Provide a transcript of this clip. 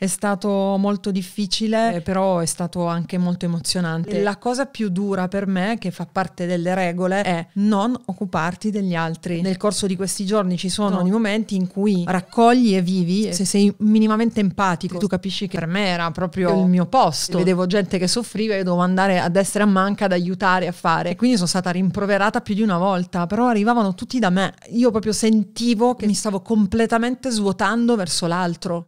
È stato molto difficile, eh, però è stato anche molto emozionante. La cosa più dura per me, che fa parte delle regole, è non occuparti degli altri. Nel corso di questi giorni ci sono i momenti in cui raccogli e vivi, se sei minimamente empatico, tu capisci che per me era proprio il mio posto. Vedevo gente che soffriva e dovevo andare ad essere a manca ad aiutare a fare. E quindi sono stata rimproverata più di una volta, però arrivavano tutti da me. Io proprio sentivo che mi stavo completamente svuotando verso l'altro.